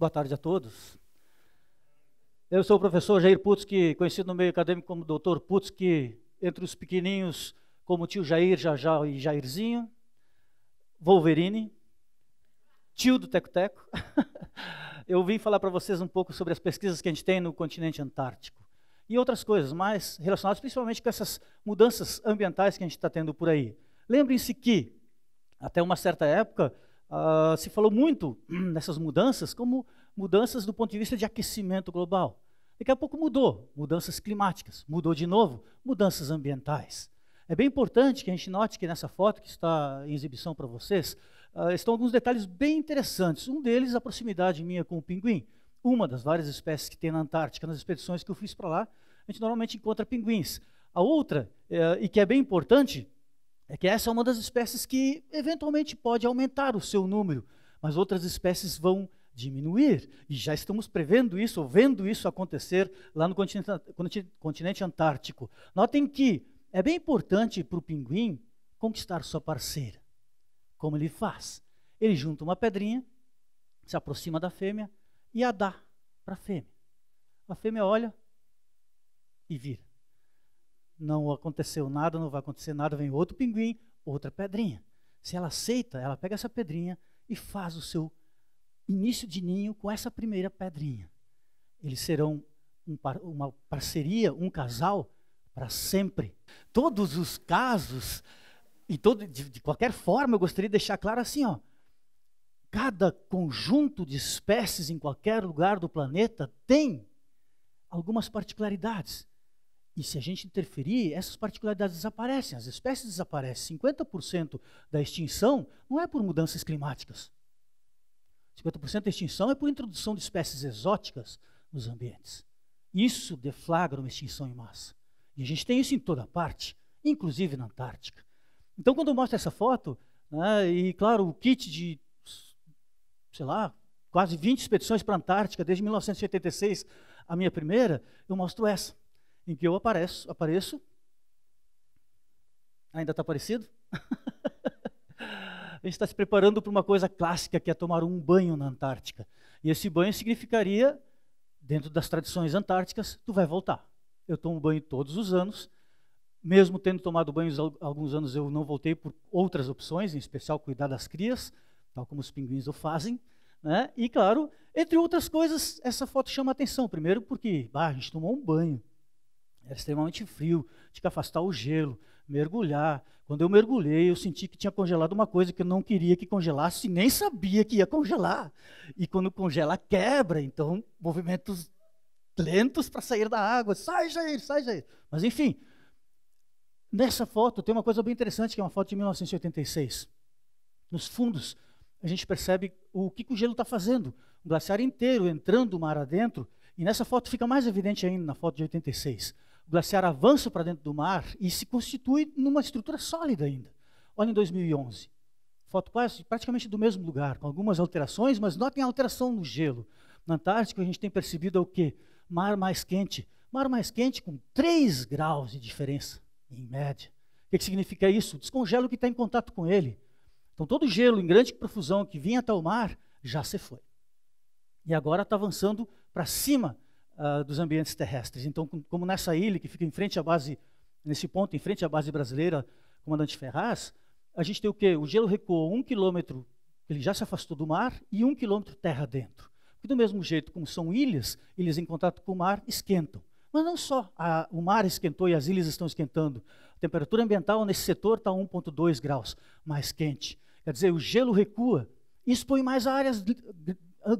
Boa tarde a todos. Eu sou o professor Jair Putzky, conhecido no meio acadêmico como Dr. Putzky, entre os pequeninhos como tio Jair, Jajá e Jairzinho, Wolverine, tio do Tecuteco. Teco. Eu vim falar para vocês um pouco sobre as pesquisas que a gente tem no continente antártico e outras coisas mais relacionadas principalmente com essas mudanças ambientais que a gente está tendo por aí. Lembrem-se que, até uma certa época, Uh, se falou muito nessas mudanças como mudanças do ponto de vista de aquecimento global. Daqui a pouco mudou, mudanças climáticas, mudou de novo, mudanças ambientais. É bem importante que a gente note que nessa foto que está em exibição para vocês, uh, estão alguns detalhes bem interessantes. Um deles, a proximidade minha com o pinguim, uma das várias espécies que tem na Antártica, nas expedições que eu fiz para lá, a gente normalmente encontra pinguins. A outra, uh, e que é bem importante, é que essa é uma das espécies que eventualmente pode aumentar o seu número, mas outras espécies vão diminuir. E já estamos prevendo isso, ou vendo isso acontecer lá no continente, continente antártico. Notem que é bem importante para o pinguim conquistar sua parceira. Como ele faz? Ele junta uma pedrinha, se aproxima da fêmea e a dá para a fêmea. A fêmea olha e vira não aconteceu nada, não vai acontecer nada, vem outro pinguim, outra pedrinha. Se ela aceita, ela pega essa pedrinha e faz o seu início de ninho com essa primeira pedrinha. Eles serão um par, uma parceria, um casal para sempre. Todos os casos, e todo, de, de qualquer forma, eu gostaria de deixar claro assim, ó. Cada conjunto de espécies em qualquer lugar do planeta tem algumas particularidades. E se a gente interferir, essas particularidades desaparecem, as espécies desaparecem. 50% da extinção não é por mudanças climáticas. 50% da extinção é por introdução de espécies exóticas nos ambientes. Isso deflagra uma extinção em massa. E a gente tem isso em toda parte, inclusive na Antártica. Então, quando eu mostro essa foto, né, e claro, o kit de, sei lá, quase 20 expedições para a Antártica, desde 1986, a minha primeira, eu mostro essa em que eu apareço, apareço. Ainda está parecido? a gente está se preparando para uma coisa clássica, que é tomar um banho na Antártica. E esse banho significaria, dentro das tradições antárticas, tu vai voltar. Eu tomo banho todos os anos. Mesmo tendo tomado banho alguns anos, eu não voltei por outras opções, em especial cuidar das crias, tal como os pinguins o fazem. Né? E, claro, entre outras coisas, essa foto chama atenção. Primeiro, porque bah, a gente tomou um banho. Era extremamente frio, tinha que afastar o gelo, mergulhar. Quando eu mergulhei, eu senti que tinha congelado uma coisa que eu não queria que congelasse, nem sabia que ia congelar. E quando congela, quebra. Então, movimentos lentos para sair da água. Sai, Jair, sai, Jair. Mas, enfim, nessa foto tem uma coisa bem interessante, que é uma foto de 1986. Nos fundos, a gente percebe o que, o gelo está fazendo. Um glaciar inteiro entrando o mar adentro. E nessa foto fica mais evidente ainda, na foto de 86 o glaciar avança para dentro do mar e se constitui numa estrutura sólida ainda. Olha em 2011. Foto quase praticamente do mesmo lugar, com algumas alterações, mas notem a alteração no gelo. Na Antártica a gente tem percebido é o quê? Mar mais quente. Mar mais quente com 3 graus de diferença, em média. O que, que significa isso? Descongela o que está em contato com ele. Então todo o gelo em grande profusão que vinha até o mar já se foi. E agora está avançando para cima uh, dos ambientes terrestres. Então, como nessa ilha que fica em frente à base, nesse ponto, em frente à base brasileira, Comandante Ferraz, a gente tem o quê? O gelo recuou um quilômetro, ele já se afastou do mar, e um quilômetro terra dentro. Porque do mesmo jeito, como são ilhas, ilhas em contato com o mar esquentam. Mas não só a, o mar esquentou e as ilhas estão esquentando. A temperatura ambiental nesse setor está 1,2 graus mais quente. Quer dizer, o gelo recua e expõe mais áreas,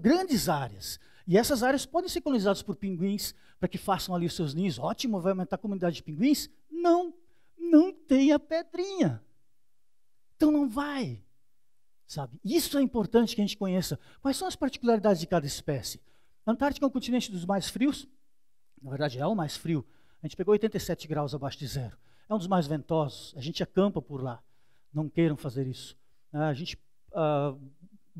grandes áreas. E essas áreas podem ser colonizadas por pinguins para que façam ali os seus ninhos. Ótimo, vai aumentar a comunidade de pinguins? Não, não tem a pedrinha. Então não vai. Sabe? Isso é importante que a gente conheça. Quais são as particularidades de cada espécie? A Antártica é um continente dos mais frios. Na verdade, é o mais frio. A gente pegou 87 graus abaixo de zero. É um dos mais ventosos. A gente acampa por lá. Não queiram fazer isso. Ah, a gente uh,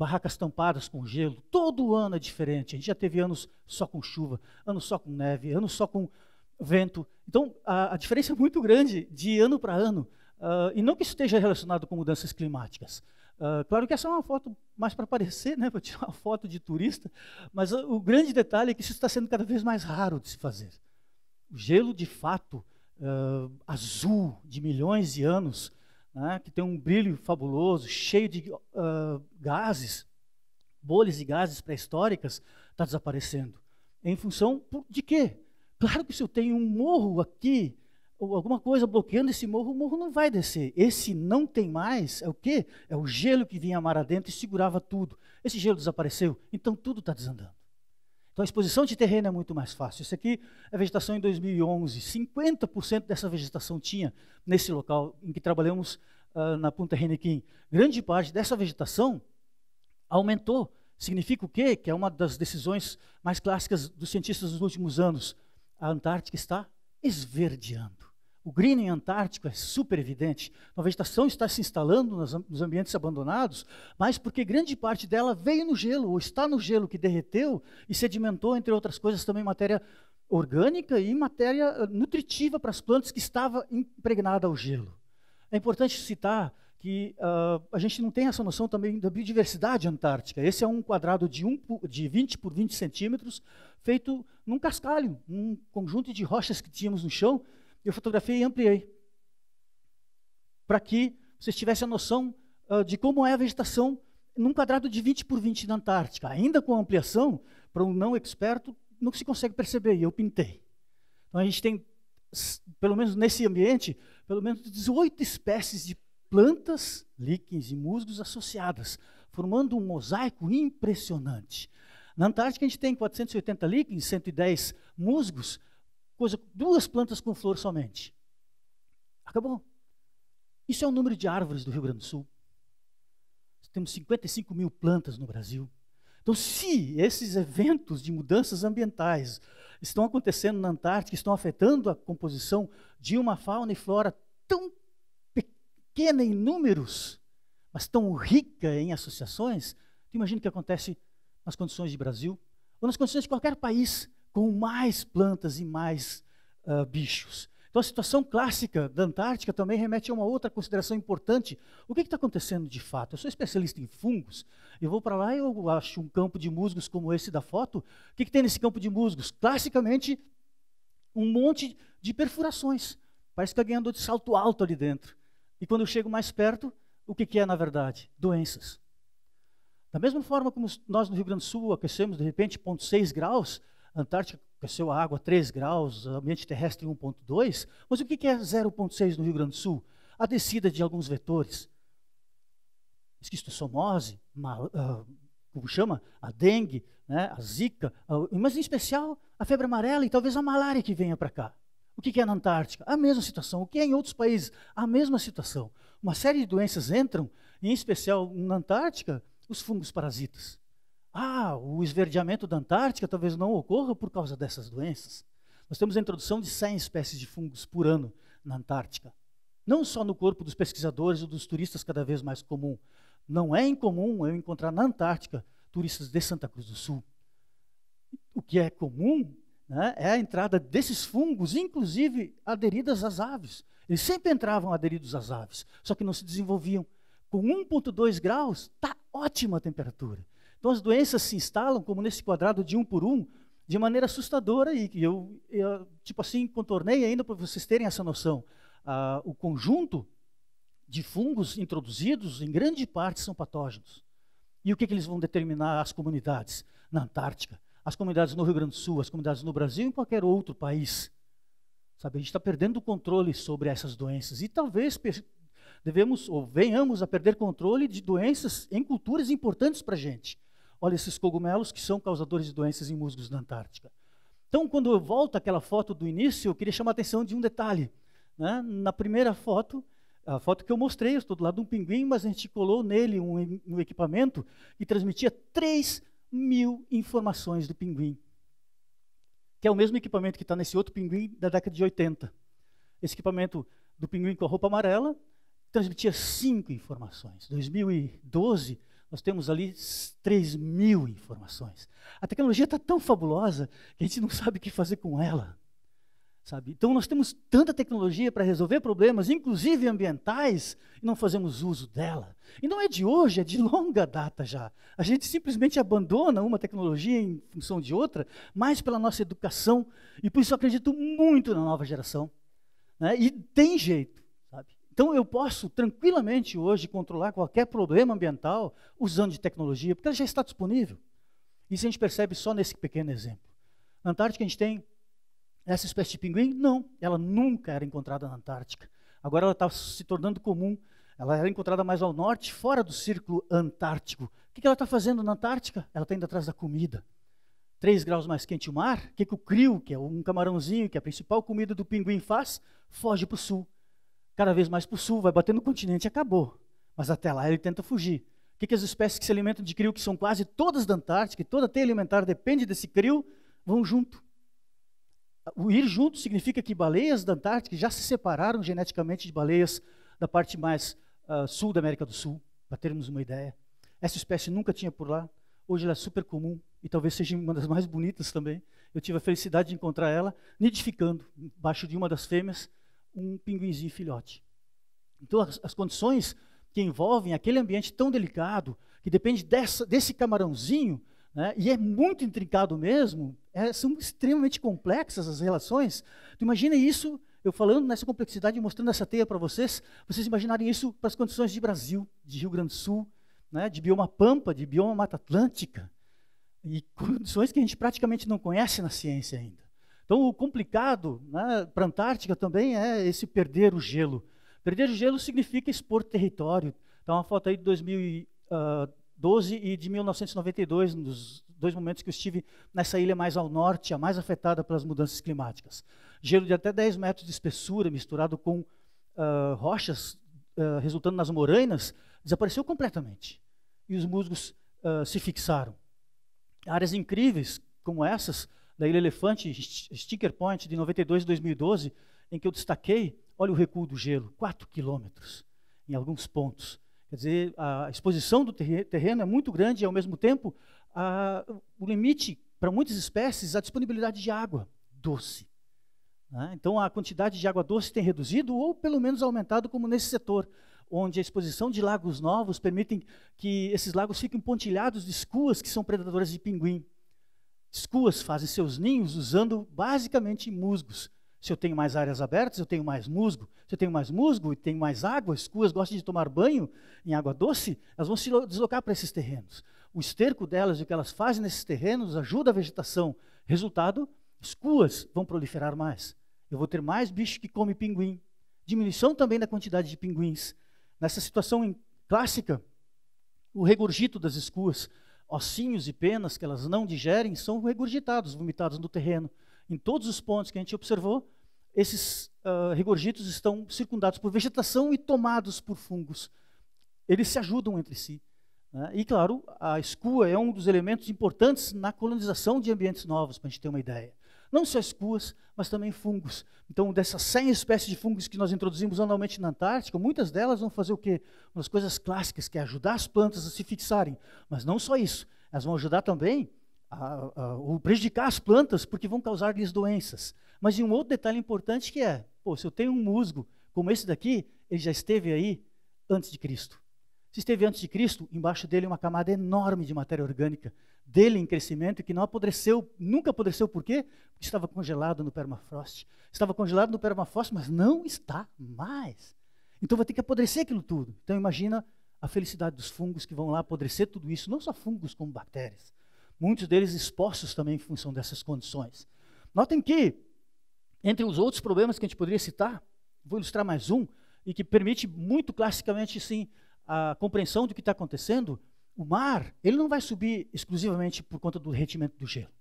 barracas tampadas com gelo. Todo ano é diferente. A gente já teve anos só com chuva, anos só com neve, anos só com vento. Então, a, a diferença é muito grande de ano para ano. Uh, e não que isso esteja relacionado com mudanças climáticas. Uh, claro que essa é uma foto mais para aparecer, né, para tirar uma foto de turista, mas o grande detalhe é que isso está sendo cada vez mais raro de se fazer. O gelo, de fato, uh, azul de milhões de anos, né, que tem um brilho fabuloso, cheio de uh, gases, bolhas de gases pré-históricas, está desaparecendo. Em função de quê? Claro que se eu tenho um morro aqui, ou alguma coisa bloqueando esse morro, o morro não vai descer. Esse não tem mais é o quê? É o gelo que vinha mar adentro e segurava tudo. Esse gelo desapareceu, então tudo está desandando. Então a exposição de terreno é muito mais fácil. Isso aqui é vegetação em 2011. 50% dessa vegetação tinha nesse local em que trabalhamos uh, na Punta Renequim. Grande parte dessa vegetação aumentou. Significa o quê? Que é uma das decisões mais clássicas dos cientistas dos últimos anos. A Antártica está esverdeando. O greening antártico é super evidente. A vegetação está se instalando nos ambientes abandonados, mas porque grande parte dela veio no gelo, ou está no gelo que derreteu e sedimentou, entre outras coisas, também matéria orgânica e matéria ah, nutritiva para as plantas que estava impregnada ao gelo. É importante citar que uh, a gente não tem essa noção também da biodiversidade antártica. Esse é um quadrado de, um, de 20 por 20 centímetros, feito num cascalho, um conjunto de rochas que tínhamos no chão, eu fotografei e ampliei. Para que vocês tivessem a noção uh, de como é a vegetação num quadrado de 20 por 20 na Antártica. Ainda com ampliação, para um não experto, não se consegue perceber, e eu pintei. Então a gente tem, pelo menos nesse ambiente, pelo menos 18 espécies de plantas, líquens e musgos associadas, formando um mosaico impressionante. Na Antártica a gente tem 480 líquens, 110 musgos, coisa, duas plantas com flor somente. Acabou. Isso é o número de árvores do Rio Grande do Sul. Temos 55 mil plantas no Brasil. Então, se esses eventos de mudanças ambientais estão acontecendo na Antártica, estão afetando a composição de uma fauna e flora tão pequena em números, mas tão rica em associações, tu imagina o que acontece nas condições de Brasil, ou nas condições de qualquer país com mais plantas e mais uh, bichos. Então, a situação clássica da Antártica também remete a uma outra consideração importante. O que está acontecendo de fato? Eu sou especialista em fungos, eu vou para lá e eu acho um campo de musgos como esse da foto. O que, que tem nesse campo de musgos? Classicamente, um monte de perfurações. Parece que tá alguém andou de salto alto ali dentro. E quando eu chego mais perto, o que, que é na verdade? Doenças. Da mesma forma como nós no Rio Grande do Sul aquecemos de repente 0,6 graus, Antártica cresceu a água 3 graus, ambiente terrestre 1,2, mas o que é 0,6 no Rio Grande do Sul? A descida de alguns vetores. Esquistossomose, uh, como chama? A dengue, né? a zika, uh, mas em especial a febre amarela e talvez a malária que venha para cá. O que é na Antártica? A mesma situação. O que é em outros países? A mesma situação. Uma série de doenças entram, em especial na Antártica, os fungos parasitas. Ah, o esverdeamento da Antártica talvez não ocorra por causa dessas doenças. Nós temos a introdução de 100 espécies de fungos por ano na Antártica. Não só no corpo dos pesquisadores ou dos turistas, cada vez mais comum. Não é incomum eu encontrar na Antártica turistas de Santa Cruz do Sul. O que é comum né, é a entrada desses fungos, inclusive aderidas às aves. Eles sempre entravam aderidos às aves, só que não se desenvolviam. Com 1,2 graus, está ótima a temperatura. Então as doenças se instalam, como nesse quadrado de um por um, de maneira assustadora e que eu, eu, tipo assim, contornei ainda para vocês terem essa noção. Ah, o conjunto de fungos introduzidos, em grande parte, são patógenos. E o que, que eles vão determinar as comunidades na Antártica, as comunidades no Rio Grande do Sul, as comunidades no Brasil e em qualquer outro país? Sabe, a gente está perdendo o controle sobre essas doenças e talvez devemos ou venhamos a perder controle de doenças em culturas importantes para a gente olha esses cogumelos que são causadores de doenças em musgos na Antártica. Então, quando eu volto àquela foto do início, eu queria chamar a atenção de um detalhe. Né? Na primeira foto, a foto que eu mostrei, eu estou do lado de um pinguim, mas a gente colou nele um, um equipamento que transmitia 3 mil informações do pinguim. Que é o mesmo equipamento que está nesse outro pinguim da década de 80. Esse equipamento do pinguim com a roupa amarela transmitia cinco informações. 2012, nós temos ali 3 mil informações. A tecnologia está tão fabulosa que a gente não sabe o que fazer com ela. Sabe? Então, nós temos tanta tecnologia para resolver problemas, inclusive ambientais, e não fazemos uso dela. E não é de hoje, é de longa data já. A gente simplesmente abandona uma tecnologia em função de outra, mais pela nossa educação, e por isso eu acredito muito na nova geração. Né? E tem jeito. Então eu posso tranquilamente hoje controlar qualquer problema ambiental usando de tecnologia, porque ela já está disponível. Isso a gente percebe só nesse pequeno exemplo. Na Antártica a gente tem essa espécie de pinguim? Não, ela nunca era encontrada na Antártica. Agora ela está se tornando comum. Ela era encontrada mais ao norte, fora do círculo antártico. O que ela está fazendo na Antártica? Ela está indo atrás da comida. Três graus mais quente o mar, o que, que o krill, que é um camarãozinho, que é a principal comida do pinguim, faz? Foge para o sul cada vez mais para o sul, vai bater no continente e acabou. Mas até lá ele tenta fugir. O que, que as espécies que se alimentam de crio, que são quase todas da Antártica, e toda a teia alimentar depende desse crio, vão junto. O ir junto significa que baleias da Antártica já se separaram geneticamente de baleias da parte mais uh, sul da América do Sul, para termos uma ideia. Essa espécie nunca tinha por lá, hoje ela é super comum e talvez seja uma das mais bonitas também. Eu tive a felicidade de encontrar ela nidificando embaixo de uma das fêmeas um pinguinzinho filhote. Então, as, as condições que envolvem aquele ambiente tão delicado, que depende dessa, desse camarãozinho, né, e é muito intrincado mesmo, é, são extremamente complexas as relações. Tu imagina isso, eu falando nessa complexidade, mostrando essa teia para vocês, vocês imaginarem isso para as condições de Brasil, de Rio Grande do Sul, né, de bioma pampa, de bioma mata atlântica, e condições que a gente praticamente não conhece na ciência ainda. Então, o complicado né, para a Antártica também é esse perder o gelo. Perder o gelo significa expor território. Então, uma foto aí de 2012 ah, e de 1992, nos dois momentos que eu estive nessa ilha mais ao norte, a mais afetada pelas mudanças climáticas. Gelo de até 10 metros de espessura, misturado com uh, rochas, uh, resultando nas morainas, desapareceu completamente. E os musgos uh, se fixaram. Áreas incríveis como essas da Ilha Elefante, Sticker Point, de 92 a 2012, em que eu destaquei, olha o recuo do gelo, 4 quilômetros em alguns pontos. Quer dizer, a exposição do terreno é muito grande e, ao mesmo tempo, a, o limite para muitas espécies, a disponibilidade de água doce. Né? Então, a quantidade de água doce tem reduzido ou, pelo menos, aumentado, como nesse setor, onde a exposição de lagos novos permitem que esses lagos fiquem pontilhados de escuas que são predadoras de pinguim. Escuas fazem seus ninhos usando basicamente musgos. Se eu tenho mais áreas abertas, eu tenho mais musgo. Se eu tenho mais musgo e tenho mais água, escuas gostam de tomar banho em água doce, elas vão se deslocar para esses terrenos. O esterco delas e o que elas fazem nesses terrenos ajuda a vegetação. Resultado, escuas vão proliferar mais. Eu vou ter mais bicho que come pinguim. Diminuição também da quantidade de pinguins. Nessa situação clássica, o regurgito das escuas ossinhos e penas que elas não digerem são regurgitados, vomitados no terreno. Em todos os pontos que a gente observou, esses uh, regurgitos estão circundados por vegetação e tomados por fungos. Eles se ajudam entre si. Né? E, claro, a escua é um dos elementos importantes na colonização de ambientes novos, para a gente ter uma ideia não só escuas, mas também fungos. Então, dessas 100 espécies de fungos que nós introduzimos anualmente na Antártica, muitas delas vão fazer o quê? Umas coisas clássicas, que é ajudar as plantas a se fixarem. Mas não só isso, elas vão ajudar também a, a, a prejudicar as plantas, porque vão causar-lhes doenças. Mas e um outro detalhe importante que é, pô, se eu tenho um musgo como esse daqui, ele já esteve aí antes de Cristo. Se esteve antes de Cristo, embaixo dele é uma camada enorme de matéria orgânica dele em crescimento e que não apodreceu, nunca apodreceu, por quê? Porque estava congelado no permafrost. Estava congelado no permafrost, mas não está mais. Então vai ter que apodrecer aquilo tudo. Então imagina a felicidade dos fungos que vão lá apodrecer tudo isso, não só fungos como bactérias. Muitos deles expostos também em função dessas condições. Notem que, entre os outros problemas que a gente poderia citar, vou ilustrar mais um, e que permite muito classicamente sim a compreensão do que está acontecendo, o mar, ele não vai subir exclusivamente por conta do retimento do gelo.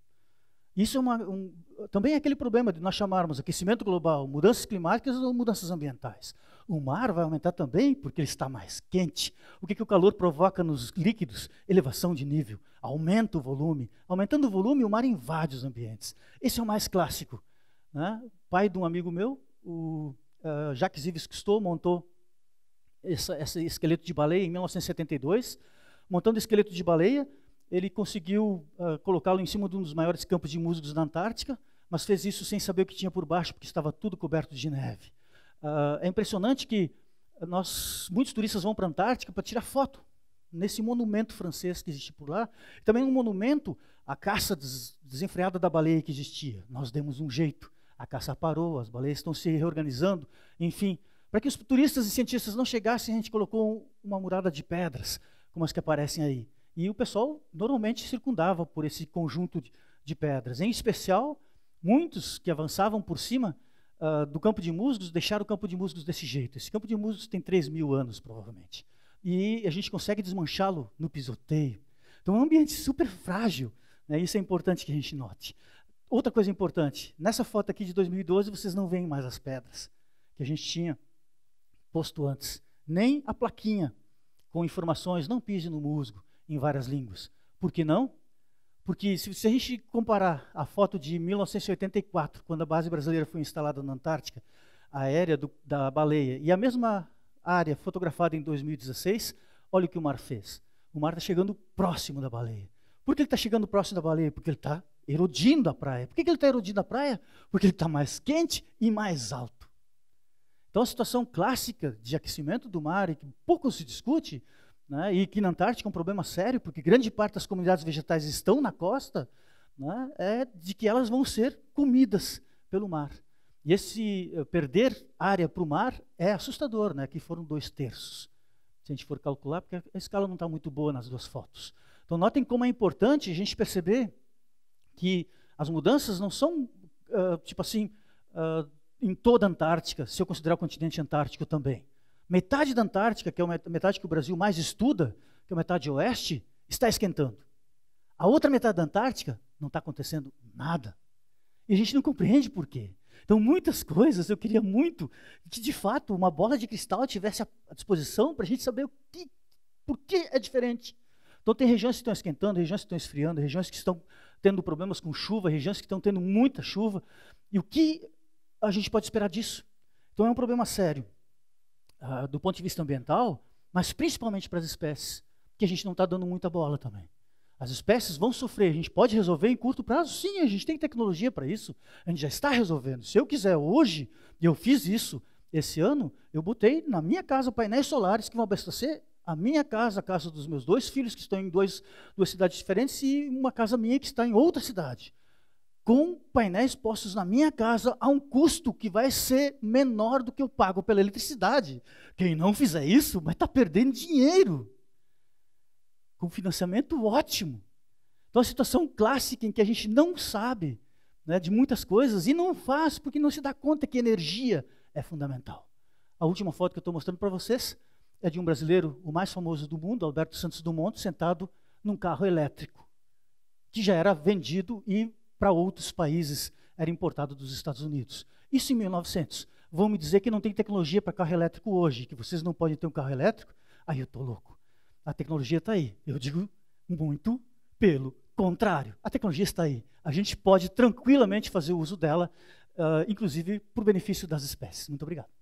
Isso é uma, um, também é aquele problema de nós chamarmos aquecimento global, mudanças climáticas ou mudanças ambientais. O mar vai aumentar também porque ele está mais quente. O que, que o calor provoca nos líquidos? Elevação de nível, aumenta o volume. Aumentando o volume, o mar invade os ambientes. Esse é o mais clássico. Né? Pai de um amigo meu, o uh, Jacques Yves Cousteau, montou essa, esse esqueleto de baleia em 1972 montando esqueleto de baleia, ele conseguiu uh, colocá-lo em cima de um dos maiores campos de musgos da Antártica, mas fez isso sem saber o que tinha por baixo, porque estava tudo coberto de neve. Uh, é impressionante que nós, muitos turistas vão para a Antártica para tirar foto nesse monumento francês que existe por lá. Também um monumento à caça des desenfreada da baleia que existia. Nós demos um jeito. A caça parou, as baleias estão se reorganizando. Enfim, para que os turistas e cientistas não chegassem, a gente colocou uma murada de pedras como as que aparecem aí. E o pessoal normalmente circundava por esse conjunto de, de pedras. Em especial, muitos que avançavam por cima uh, do campo de musgos deixaram o campo de musgos desse jeito. Esse campo de musgos tem 3 mil anos, provavelmente. E a gente consegue desmanchá-lo no pisoteio. Então é um ambiente super frágil. Né? Isso é importante que a gente note. Outra coisa importante, nessa foto aqui de 2012, vocês não veem mais as pedras que a gente tinha posto antes, nem a plaquinha com informações, não pise no musgo, em várias línguas. Por que não? Porque se, se a gente comparar a foto de 1984, quando a base brasileira foi instalada na Antártica, aérea do, da baleia, e a mesma área fotografada em 2016, olha o que o mar fez. O mar está chegando próximo da baleia. Por que ele está chegando próximo da baleia? Porque ele está erodindo a praia. Por que, que ele está erodindo a praia? Porque ele está mais quente e mais alto. Então, a situação clássica de aquecimento do mar, e que pouco se discute, né, e que na Antártica é um problema sério, porque grande parte das comunidades vegetais estão na costa, né, é de que elas vão ser comidas pelo mar. E esse eh, perder área para o mar é assustador, né, que foram dois terços, se a gente for calcular, porque a escala não está muito boa nas duas fotos. Então, notem como é importante a gente perceber que as mudanças não são, uh, tipo assim, uh, em toda a Antártica, se eu considerar o continente antártico também. Metade da Antártica, que é a metade que o Brasil mais estuda, que é a metade oeste, está esquentando. A outra metade da Antártica não está acontecendo nada. E a gente não compreende por quê. Então, muitas coisas eu queria muito que, de fato, uma bola de cristal tivesse à disposição para a gente saber o que, por que é diferente. Então, tem regiões que estão esquentando, regiões que estão esfriando, regiões que estão tendo problemas com chuva, regiões que estão tendo muita chuva. E o que a gente pode esperar disso? Então é um problema sério, uh, do ponto de vista ambiental, mas principalmente para as espécies, que a gente não está dando muita bola também. As espécies vão sofrer, a gente pode resolver em curto prazo? Sim, a gente tem tecnologia para isso, a gente já está resolvendo. Se eu quiser hoje, e eu fiz isso esse ano, eu botei na minha casa painéis solares que vão abastecer a minha casa, a casa dos meus dois filhos que estão em dois, duas cidades diferentes e uma casa minha que está em outra cidade com painéis postos na minha casa a um custo que vai ser menor do que eu pago pela eletricidade. Quem não fizer isso vai estar tá perdendo dinheiro. Com financiamento ótimo. Então, a situação clássica em que a gente não sabe né, de muitas coisas e não faz porque não se dá conta que energia é fundamental. A última foto que eu estou mostrando para vocês é de um brasileiro, o mais famoso do mundo, Alberto Santos Dumont, sentado num carro elétrico, que já era vendido e para outros países era importado dos Estados Unidos. Isso em 1900. Vão me dizer que não tem tecnologia para carro elétrico hoje, que vocês não podem ter um carro elétrico? Aí eu estou louco. A tecnologia está aí. Eu digo muito pelo contrário. A tecnologia está aí. A gente pode tranquilamente fazer uso dela, uh, inclusive para o benefício das espécies. Muito obrigado.